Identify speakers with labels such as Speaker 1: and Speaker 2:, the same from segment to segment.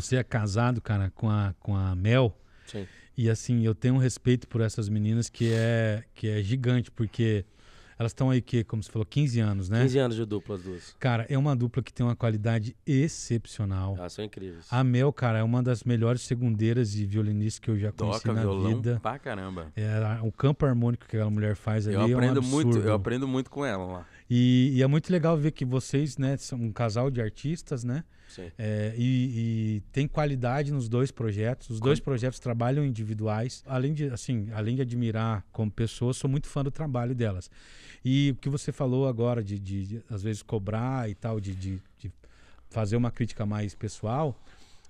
Speaker 1: Você é casado, cara, com a, com a Mel. Sim. E assim, eu tenho um respeito por essas meninas que é, que é gigante, porque elas estão aí, que, como você falou, 15 anos, né? 15 anos de dupla, as duas. Cara, é uma dupla que tem uma qualidade excepcional. Elas são incríveis. A Mel, cara, é uma das melhores segundeiras e violinistas que eu já conheci Doca, na violão vida. pra caramba. É, o campo harmônico que aquela mulher faz ali aprendo é um absurdo. Muito, eu aprendo
Speaker 2: muito com ela lá.
Speaker 1: E, e, é muito legal ver que vocês, né, são um casal de artistas, né? Sim. É, e, e, tem qualidade nos dois projetos. Os dois projetos trabalham individuais. Além de, assim, além de admirar como pessoas, sou muito fã do trabalho delas. E o que você falou agora de, de, de às vezes cobrar e tal, de, de, de fazer uma crítica mais pessoal,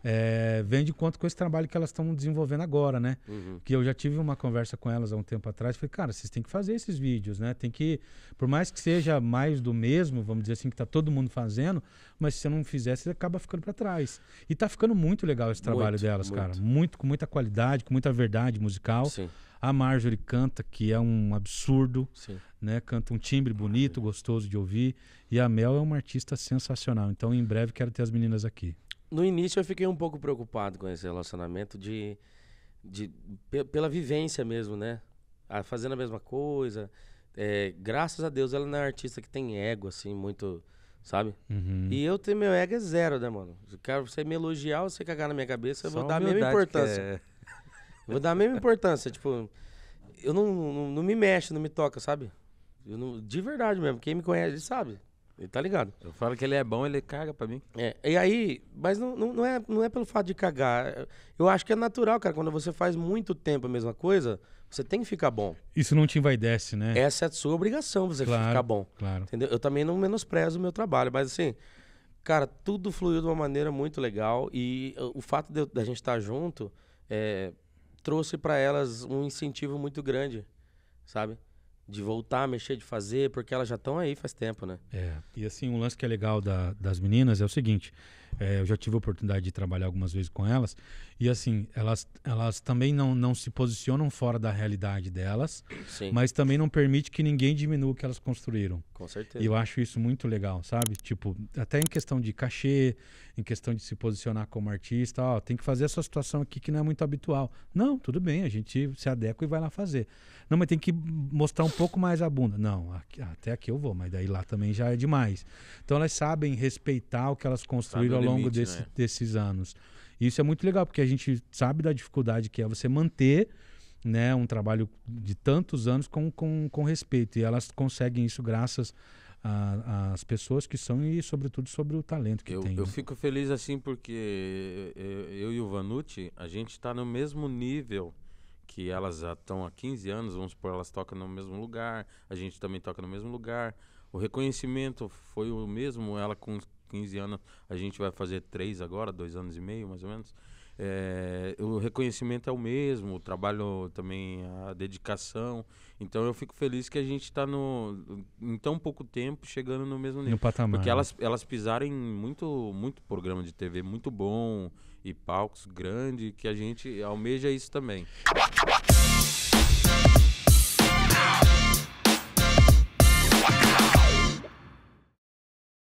Speaker 1: é, vem de conta com esse trabalho que elas estão desenvolvendo agora, né? Uhum. Que eu já tive uma conversa com elas há um tempo atrás, falei, cara, vocês têm que fazer esses vídeos, né? Tem que, por mais que seja mais do mesmo, vamos dizer assim, que tá todo mundo fazendo, mas se você não fizer, você acaba ficando para trás. E tá ficando muito legal esse trabalho muito, delas, muito. cara. Muito, com muita qualidade, com muita verdade musical. Sim. A Marjorie canta, que é um absurdo, Sim. né? Canta um timbre bonito, gostoso de ouvir. E a Mel é uma artista sensacional. Então, em breve, quero ter as meninas aqui
Speaker 3: no início eu fiquei um pouco preocupado com esse relacionamento de, de pela vivência mesmo, né? A, fazendo a mesma coisa. É, graças a Deus ela não é artista que tem ego, assim, muito, sabe? Uhum. E eu tenho meu ego é zero, né, mano? Eu quero você me elogiar ou você cagar na minha cabeça, eu vou dar a mesma importância. É... vou dar a mesma importância, tipo, eu não, não, não, me mexo, não me toca, sabe? Não, de verdade mesmo, quem me conhece sabe. Ele tá ligado. Eu falo que ele é bom, ele caga pra mim. É, e aí, mas não, não, não, é, não é pelo fato de cagar. Eu acho que é natural, cara. Quando você faz muito tempo a mesma coisa, você tem que ficar bom.
Speaker 1: Isso não te envaidece, né?
Speaker 3: Essa é a sua obrigação, você claro, ficar bom. Claro. Entendeu? Eu também não menosprezo o meu trabalho, mas assim, cara, tudo fluiu de uma maneira muito legal. E o fato da gente estar tá junto é, trouxe para elas um incentivo muito grande, sabe? de voltar a mexer, de fazer, porque elas já estão aí faz tempo, né? É.
Speaker 1: E assim, um lance que é legal da, das meninas é o seguinte: é, eu já tive a oportunidade de trabalhar algumas vezes com elas. E assim, elas, elas também não, não se posicionam fora da realidade delas, Sim. mas também não permite que ninguém diminua o que elas construíram. Com certeza. E eu acho isso muito legal, sabe? Tipo, até em questão de cachê, em questão de se posicionar como artista, ó, tem que fazer essa situação aqui que não é muito habitual. Não, tudo bem, a gente se adequa e vai lá fazer. Não, mas tem que mostrar um pouco mais a bunda. Não, aqui, até aqui eu vou, mas daí lá também já é demais. Então elas sabem respeitar o que elas construíram Sabe longo limite, desse, né? desses anos. Isso é muito legal, porque a gente sabe da dificuldade que é você manter né, um trabalho de tantos anos com, com, com respeito. E elas conseguem isso graças às pessoas que são e, sobretudo, sobre o talento que eu, tem. Eu né?
Speaker 2: fico feliz assim porque eu e o Vanucci, a gente está no mesmo nível que elas já estão há 15 anos, vamos supor, elas tocam no mesmo lugar, a gente também toca no mesmo lugar. O reconhecimento foi o mesmo, ela com 15 anos, a gente vai fazer três agora, dois anos e meio mais ou menos. É, o reconhecimento é o mesmo, o trabalho também, a dedicação. Então eu fico feliz que a gente está em tão pouco tempo chegando no mesmo nível. No patamar. Porque elas, elas pisaram em muito, muito programa de TV muito bom e palcos grande que a gente almeja isso também.